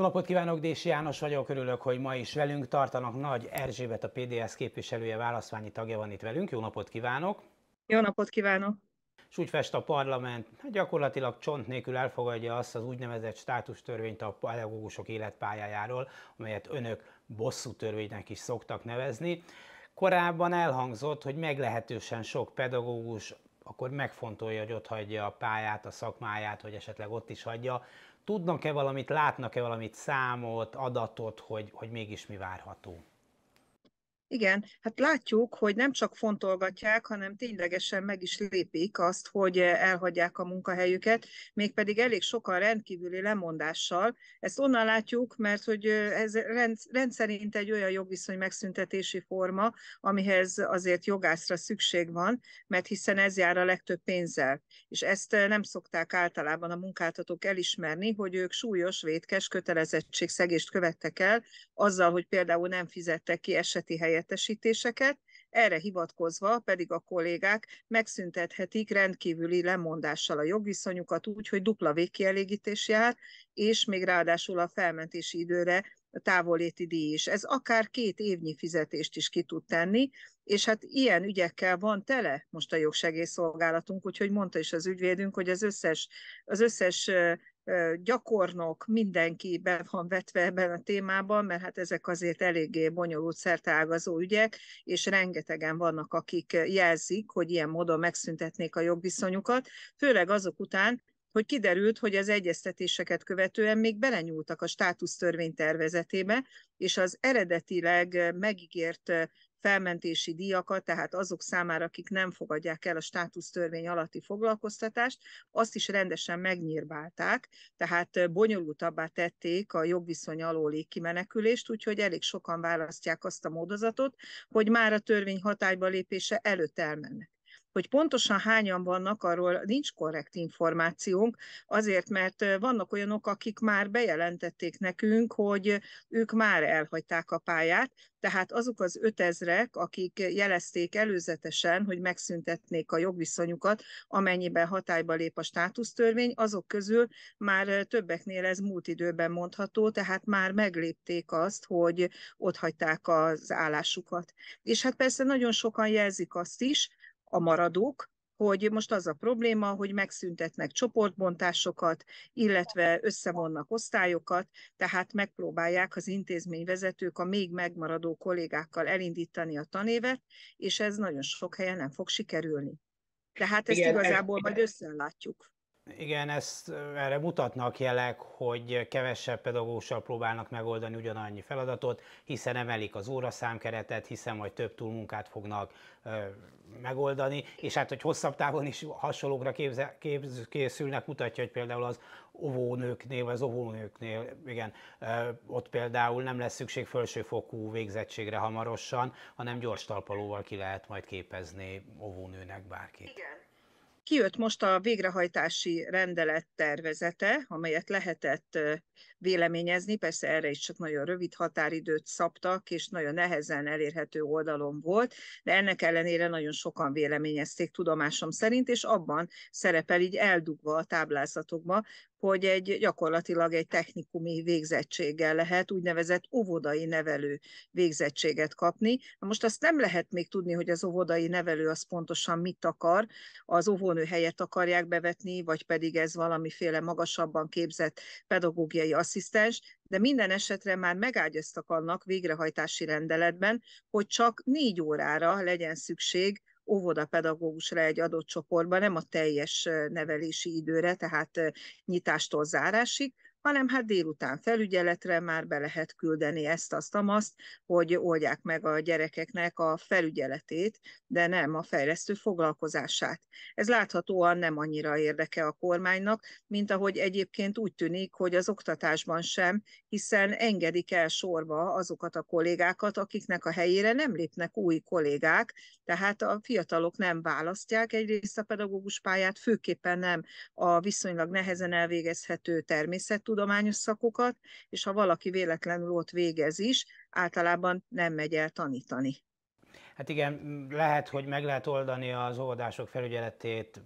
Jó napot kívánok, Dési János vagyok, örülök, hogy ma is velünk tartanak. Nagy Erzsébet, a PDS képviselője, válaszványi tagja van itt velünk. Jó napot kívánok! Jó napot kívánok! És úgy fest a parlament, hát gyakorlatilag csont nélkül elfogadja azt az úgynevezett státustörvényt a pedagógusok életpályájáról, amelyet önök bosszú törvénynek is szoktak nevezni. Korábban elhangzott, hogy meglehetősen sok pedagógus akkor megfontolja, hogy ott hagyja a pályát, a szakmáját, hogy esetleg ott is hagyja tudnak-e valamit, látnak-e valamit, számot, adatot, hogy, hogy mégis mi várható? Igen, hát látjuk, hogy nem csak fontolgatják, hanem ténylegesen meg is lépik azt, hogy elhagyják a munkahelyüket, mégpedig elég sokan rendkívüli lemondással. Ezt onnan látjuk, mert hogy ez rendszerint egy olyan jogviszony megszüntetési forma, amihez azért jogászra szükség van, mert hiszen ez jár a legtöbb pénzzel. És ezt nem szokták általában a munkáltatók elismerni, hogy ők súlyos, vétkes kötelezettségszegést követtek el, azzal, hogy például nem fizettek ki eseti helyet helyettesítéseket, erre hivatkozva pedig a kollégák megszüntethetik rendkívüli lemondással a jogviszonyukat úgy, hogy dupla végkielégítés jár, és még ráadásul a felmentési időre a távoléti díj is. Ez akár két évnyi fizetést is ki tud tenni, és hát ilyen ügyekkel van tele most a jogsegészszolgálatunk, úgyhogy mondta is az ügyvédünk, hogy az összes, az összes gyakornok, mindenki be van vetve ebben a témában, mert hát ezek azért eléggé bonyolult szertágazó ügyek, és rengetegen vannak, akik jelzik, hogy ilyen módon megszüntetnék a jogviszonyukat, főleg azok után, hogy kiderült, hogy az egyeztetéseket követően még belenyúltak a státusztörvény tervezetébe, és az eredetileg megígért felmentési díjakat, tehát azok számára, akik nem fogadják el a státusztörvény alatti foglalkoztatást, azt is rendesen megnyírbálták, tehát bonyolultabbá tették a jogviszony alóli kimenekülést, úgyhogy elég sokan választják azt a módozatot, hogy már a törvény hatályba lépése előtt elmennek hogy pontosan hányan vannak, arról nincs korrekt információnk, azért, mert vannak olyanok, akik már bejelentették nekünk, hogy ők már elhagyták a pályát, tehát azok az ötezrek, akik jelezték előzetesen, hogy megszüntetnék a jogviszonyukat, amennyiben hatályba lép a státusztörvény, azok közül már többeknél ez múlt időben mondható, tehát már meglépték azt, hogy ott hagyták az állásukat. És hát persze nagyon sokan jelzik azt is, a maradók, hogy most az a probléma, hogy megszüntetnek csoportbontásokat, illetve összevonnak osztályokat, tehát megpróbálják az intézményvezetők a még megmaradó kollégákkal elindítani a tanévet, és ez nagyon sok helyen nem fog sikerülni. Tehát ezt Igen, igazából ez, majd összelátjuk. Igen, ezt erre mutatnak jelek, hogy kevesebb pedagógussal próbálnak megoldani ugyanannyi feladatot, hiszen emelik az óraszámkeretet, hiszen majd több túlmunkát fognak ö, megoldani, és hát, hogy hosszabb távon is hasonlókra képze, képz, készülnek, mutatja, hogy például az óvónőknél, vagy az óvónőknél, igen, ö, ott például nem lesz szükség felsőfokú végzettségre hamarosan, hanem gyors talpalóval ki lehet majd képezni óvónőnek bárkit. Igen. Kijött most a végrehajtási rendelet tervezete, amelyet lehetett véleményezni, persze erre is csak nagyon rövid határidőt szabtak, és nagyon nehezen elérhető oldalon volt, de ennek ellenére nagyon sokan véleményezték tudomásom szerint, és abban szerepel így eldugva a táblázatokba, hogy egy gyakorlatilag egy technikumi végzettséggel lehet úgynevezett óvodai nevelő végzettséget kapni. Na most azt nem lehet még tudni, hogy az óvodai nevelő az pontosan mit akar, az óvónő helyet akarják bevetni, vagy pedig ez valamiféle magasabban képzett pedagógiai asszisztens, de minden esetre már megágyaztak annak végrehajtási rendeletben, hogy csak négy órára legyen szükség óvodapedagógusra egy adott csoportban, nem a teljes nevelési időre, tehát nyitástól zárásig, hanem hát délután felügyeletre már be lehet küldeni ezt, azt, amazt, hogy oldják meg a gyerekeknek a felügyeletét, de nem a fejlesztő foglalkozását. Ez láthatóan nem annyira érdeke a kormánynak, mint ahogy egyébként úgy tűnik, hogy az oktatásban sem, hiszen engedik el sorba azokat a kollégákat, akiknek a helyére nem lépnek új kollégák, tehát a fiatalok nem választják egyrészt a pedagógus pályát, főképpen nem a viszonylag nehezen elvégezhető természet, tudományos szakokat, és ha valaki véletlenül ott végez is, általában nem megy el tanítani. Hát igen, lehet, hogy meg lehet oldani az óvodások felügyeletét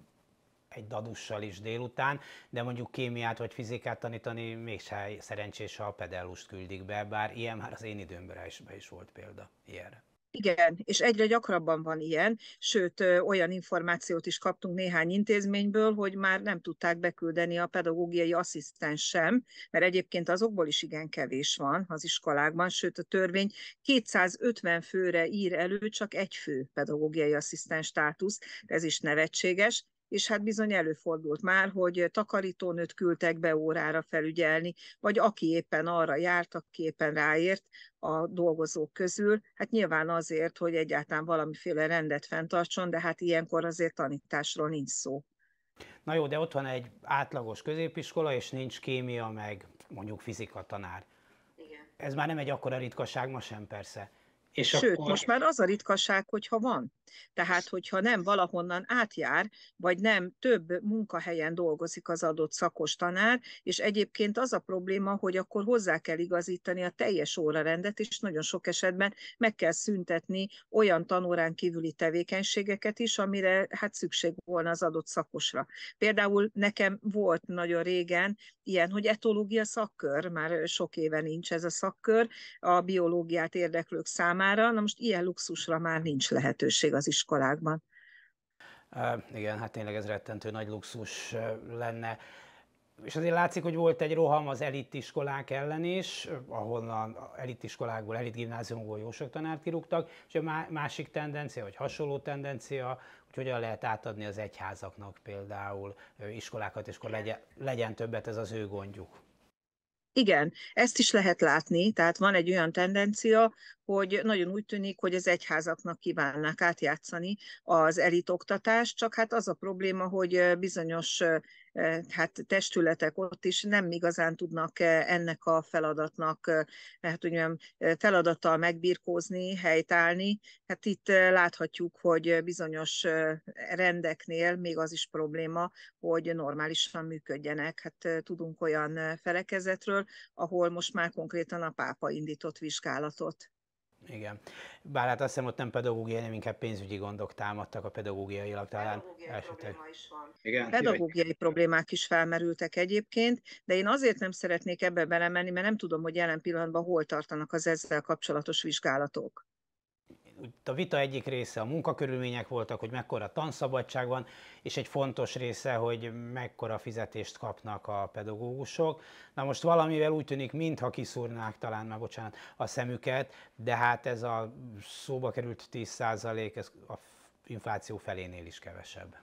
egy dadussal is délután, de mondjuk kémiát vagy fizikát tanítani mégse szerencsés, ha a pedellust küldik be, bár ilyen már az én időmben is, be is volt példa ilyenre. Igen, és egyre gyakrabban van ilyen, sőt olyan információt is kaptunk néhány intézményből, hogy már nem tudták beküldeni a pedagógiai asszisztens sem, mert egyébként azokból is igen kevés van az iskolákban, sőt a törvény 250 főre ír elő csak egy fő pedagógiai asszisztens státusz, ez is nevetséges, és hát bizony előfordult már, hogy takarítónőt küldtek be órára felügyelni, vagy aki éppen arra járt, aki éppen ráért a dolgozók közül, hát nyilván azért, hogy egyáltalán valamiféle rendet fenntartson, de hát ilyenkor azért tanításról nincs szó. Na jó, de ott van egy átlagos középiskola, és nincs kémia, meg mondjuk fizika tanár. Igen. Ez már nem egy akkora ritkaság ma sem persze. És Sőt, akkor... most már az a ritkaság, hogyha van. Tehát, hogyha nem valahonnan átjár, vagy nem több munkahelyen dolgozik az adott szakos tanár, és egyébként az a probléma, hogy akkor hozzá kell igazítani a teljes órarendet, és nagyon sok esetben meg kell szüntetni olyan tanórán kívüli tevékenységeket is, amire hát szükség volna az adott szakosra. Például nekem volt nagyon régen ilyen, hogy etológia szakkör, már sok éve nincs ez a szakkör, a biológiát érdeklők számára, számára, na most ilyen luxusra már nincs lehetőség az iskolákban. Igen, hát tényleg ez rettentő nagy luxus lenne. És azért látszik, hogy volt egy roham az elitiskolák ellen is, ahonnan elitiskolákból, gimnáziumból jó sok tanárt kirúgtak, és a másik tendencia, vagy hasonló tendencia, hogy hogyan lehet átadni az egyházaknak például iskolákat, és akkor legyen, legyen többet ez az ő gondjuk. Igen, ezt is lehet látni, tehát van egy olyan tendencia, hogy nagyon úgy tűnik, hogy az egyházaknak kívánnak átjátszani az elitoktatást, csak hát az a probléma, hogy bizonyos hát testületek ott is nem igazán tudnak ennek a feladatnak, hát úgymond feladattal megbirkózni, helytállni. Hát itt láthatjuk, hogy bizonyos rendeknél még az is probléma, hogy normálisan működjenek. Hát tudunk olyan felekezetről, ahol most már konkrétan a pápa indított vizsgálatot. Igen. Bár hát azt hiszem ott nem pedagógiai, nem inkább pénzügyi gondok támadtak a pedagógiailag talán. Pedagógiai esetleg. probléma is van. Igen, pedagógiai problémák is felmerültek egyébként, de én azért nem szeretnék ebbe belemenni, mert nem tudom, hogy jelen pillanatban hol tartanak az ezzel kapcsolatos vizsgálatok a vita egyik része a munkakörülmények voltak, hogy mekkora tanszabadság van, és egy fontos része, hogy mekkora fizetést kapnak a pedagógusok. Na most valamivel úgy tűnik, mintha kiszúrnák talán, már bocsánat, a szemüket, de hát ez a szóba került 10% ez a infláció felénél is kevesebb.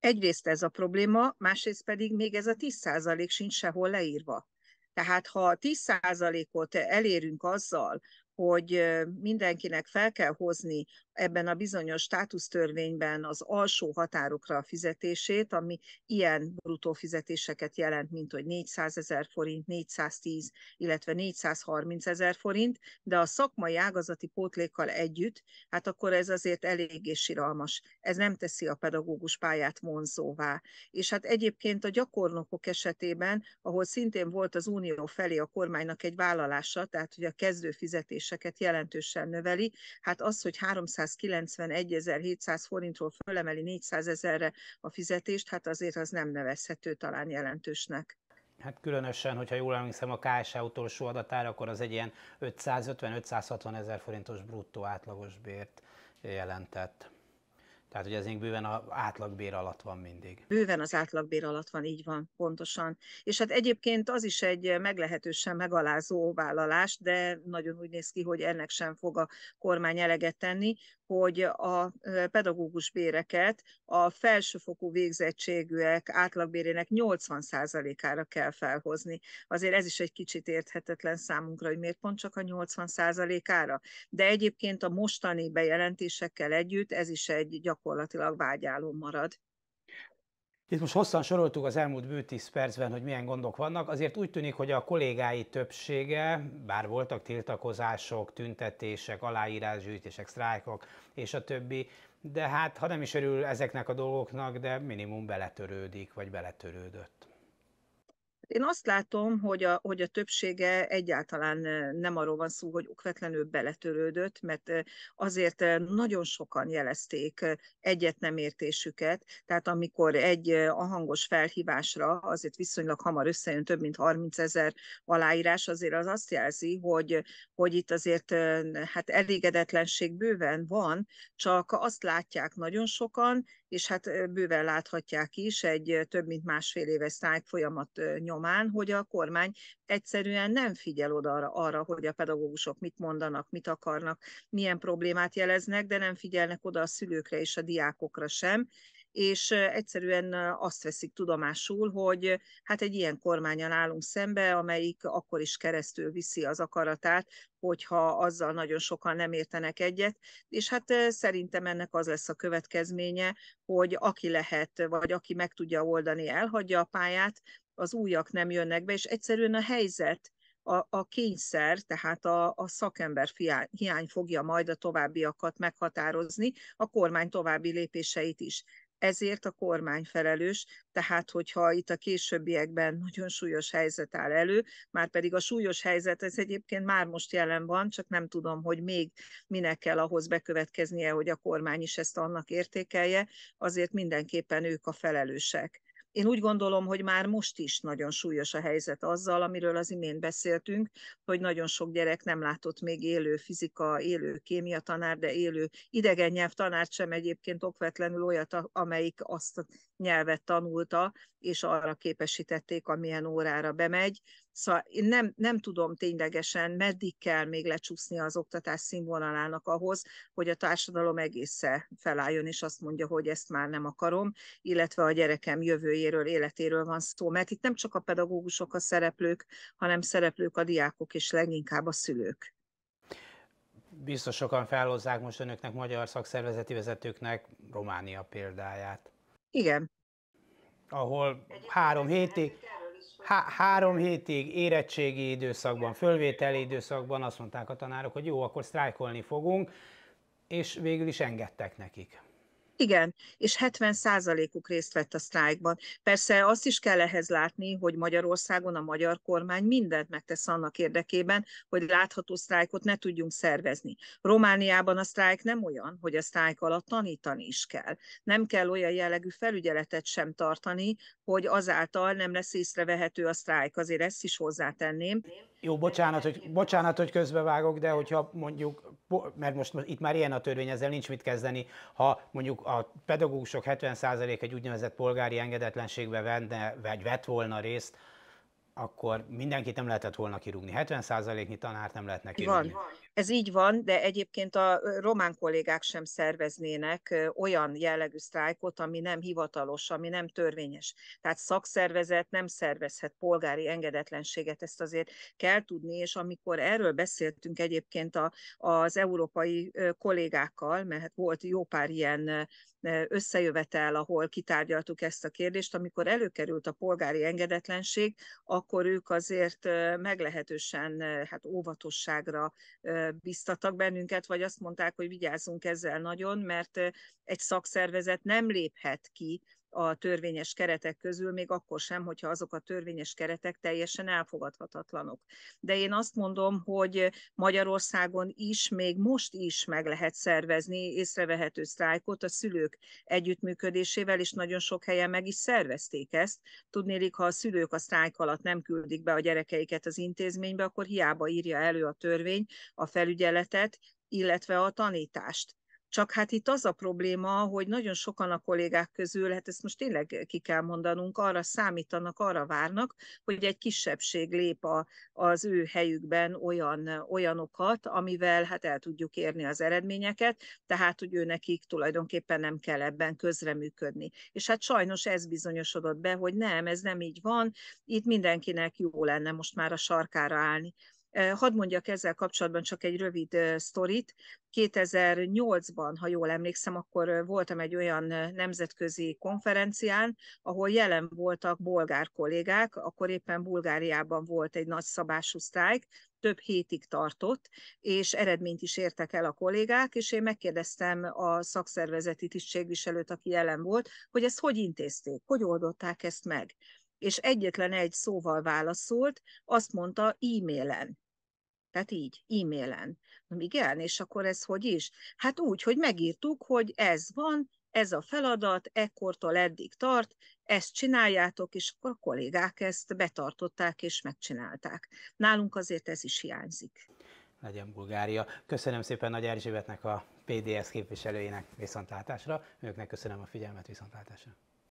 Egyrészt ez a probléma, másrészt pedig még ez a 10% sincs sehol leírva. Tehát ha 10%-ot elérünk azzal, hogy mindenkinek fel kell hozni ebben a bizonyos státusztörvényben az alsó határokra a fizetését, ami ilyen brutó fizetéseket jelent, mint hogy 400 ezer forint, 410, illetve 430 ezer forint, de a szakmai ágazati pótlékkal együtt, hát akkor ez azért eléggé siralmas. Ez nem teszi a pedagógus pályát vonzóvá. És hát egyébként a gyakornokok esetében, ahol szintén volt az unió felé a kormánynak egy vállalása, tehát hogy a kezdő fizetéseket jelentősen növeli, hát az, hogy 300 291.700 forintról fölemeli 400 ezerre a fizetést, hát azért az nem nevezhető talán jelentősnek. Hát különösen, hogyha jól emlékszem a KSA utolsó adatára, akkor az egy ilyen 550-560 ezer forintos bruttó átlagos bért jelentett. Tehát, hogy ez még bőven az átlagbér alatt van mindig. Bőven az átlagbér alatt van, így van, pontosan. És hát egyébként az is egy meglehetősen megalázó vállalás, de nagyon úgy néz ki, hogy ennek sem fog a kormány eleget tenni, hogy a pedagógus béreket a felsőfokú végzettségűek átlagbérének 80%-ára kell felhozni. Azért ez is egy kicsit érthetetlen számunkra, hogy miért pont csak a 80%-ára. De egyébként a mostani bejelentésekkel együtt ez is egy gyakorlatilag vágyáló marad. Itt most hosszan soroltuk az elmúlt bő 10 percben, hogy milyen gondok vannak. Azért úgy tűnik, hogy a kollégái többsége, bár voltak tiltakozások, tüntetések, aláírásgyűjtések, sztrájkok és a többi, de hát ha nem is örül ezeknek a dolgoknak, de minimum beletörődik, vagy beletörődött. Én azt látom, hogy a, hogy a többsége egyáltalán nem arról van szó, hogy okvetlenül beletörődött, mert azért nagyon sokan jelezték egyet nem értésüket, tehát amikor egy a hangos felhívásra azért viszonylag hamar összejön több mint 30 ezer aláírás, azért az azt jelzi, hogy, hogy itt azért hát elégedetlenség bőven van, csak azt látják nagyon sokan, és hát bőven láthatják is egy több mint másfél éves sztrájk folyamat nyomán, hogy a kormány egyszerűen nem figyel oda arra, arra, hogy a pedagógusok mit mondanak, mit akarnak, milyen problémát jeleznek, de nem figyelnek oda a szülőkre és a diákokra sem, és egyszerűen azt veszik tudomásul, hogy hát egy ilyen kormányal állunk szembe, amelyik akkor is keresztül viszi az akaratát, hogyha azzal nagyon sokan nem értenek egyet, és hát szerintem ennek az lesz a következménye, hogy aki lehet, vagy aki meg tudja oldani, elhagyja a pályát, az újak nem jönnek be, és egyszerűen a helyzet a, a kényszer, tehát a, a szakember hiány fogja majd a továbbiakat meghatározni, a kormány további lépéseit is ezért a kormány felelős, tehát hogyha itt a későbbiekben nagyon súlyos helyzet áll elő, már pedig a súlyos helyzet, ez egyébként már most jelen van, csak nem tudom, hogy még minek kell ahhoz bekövetkeznie, hogy a kormány is ezt annak értékelje, azért mindenképpen ők a felelősek. Én úgy gondolom, hogy már most is nagyon súlyos a helyzet azzal, amiről az imént beszéltünk, hogy nagyon sok gyerek nem látott még élő fizika, élő kémia tanár, de élő idegen nyelvtanárt sem egyébként okvetlenül olyat, amelyik azt nyelvet tanulta, és arra képesítették, amilyen órára bemegy Szóval én nem, nem tudom ténylegesen, meddig kell még lecsúszni az oktatás színvonalának ahhoz, hogy a társadalom egészen felálljon, és azt mondja, hogy ezt már nem akarom, illetve a gyerekem jövőjéről, életéről van szó. Mert itt nem csak a pedagógusok a szereplők, hanem szereplők a diákok, és leginkább a szülők. Biztos sokan felhozzák most önöknek, magyar szakszervezeti vezetőknek Románia példáját. Igen. Ahol Egyébként három hétig há- három hétig érettségi időszakban, fölvételi időszakban azt mondták a tanárok, hogy jó, akkor sztrájkolni fogunk, és végül is engedtek nekik. Igen, és 70 százalékuk részt vett a sztrájkban. Persze azt is kell ehhez látni, hogy Magyarországon a magyar kormány mindent megtesz annak érdekében, hogy látható sztrájkot ne tudjunk szervezni. Romániában a sztrájk nem olyan, hogy a sztrájk alatt tanítani is kell. Nem kell olyan jellegű felügyeletet sem tartani, hogy azáltal nem lesz észrevehető a sztrájk. Azért ezt is hozzátenném. Jó, bocsánat, hogy, bocsánat, hogy közbevágok, de hogyha mondjuk, mert most itt már ilyen a törvény, ezzel nincs mit kezdeni, ha mondjuk a pedagógusok 70% egy úgynevezett polgári engedetlenségbe venne, vagy vett volna részt, akkor mindenkit nem lehetett volna kirúgni. 70%-nyi tanárt nem lehetne kirúgni. Van. Ez így van, de egyébként a román kollégák sem szerveznének olyan jellegű sztrájkot, ami nem hivatalos, ami nem törvényes. Tehát szakszervezet nem szervezhet polgári engedetlenséget, ezt azért kell tudni, és amikor erről beszéltünk egyébként a, az európai kollégákkal, mert volt jó pár ilyen összejövetel, ahol kitárgyaltuk ezt a kérdést, amikor előkerült a polgári engedetlenség, akkor ők azért meglehetősen hát óvatosságra biztattak bennünket, vagy azt mondták, hogy vigyázzunk ezzel nagyon, mert eh, egy szakszervezet nem léphet ki a törvényes keretek közül, még akkor sem, hogyha azok a törvényes keretek teljesen elfogadhatatlanok. De én azt mondom, hogy Magyarországon is, még most is meg lehet szervezni észrevehető sztrájkot a szülők együttműködésével, és nagyon sok helyen meg is szervezték ezt. Tudnélik, ha a szülők a sztrájk alatt nem küldik be a gyerekeiket az intézménybe, akkor hiába írja elő a törvény a felügyeletet, illetve a tanítást. Csak hát itt az a probléma, hogy nagyon sokan a kollégák közül, hát ezt most tényleg ki kell mondanunk, arra számítanak, arra várnak, hogy egy kisebbség lép a, az ő helyükben olyan, olyanokat, amivel hát el tudjuk érni az eredményeket, tehát hogy ő nekik tulajdonképpen nem kell ebben közreműködni. És hát sajnos ez bizonyosodott be, hogy nem, ez nem így van, itt mindenkinek jó lenne most már a sarkára állni. Hadd mondjak ezzel kapcsolatban csak egy rövid sztorit. 2008-ban, ha jól emlékszem, akkor voltam egy olyan nemzetközi konferencián, ahol jelen voltak bolgár kollégák, akkor éppen Bulgáriában volt egy nagy szabású sztrájk, több hétig tartott, és eredményt is értek el a kollégák, és én megkérdeztem a szakszervezeti tisztségviselőt, aki jelen volt, hogy ezt hogy intézték, hogy oldották ezt meg és egyetlen egy szóval válaszolt, azt mondta e-mailen. Tehát így, e-mailen. Na igen, és akkor ez hogy is? Hát úgy, hogy megírtuk, hogy ez van, ez a feladat, ekkortól eddig tart, ezt csináljátok, és akkor a kollégák ezt betartották és megcsinálták. Nálunk azért ez is hiányzik. Legyen Bulgária. Köszönöm szépen Nagy Erzsébetnek a PDS képviselőjének viszontlátásra. Őknek köszönöm a figyelmet viszontlátásra.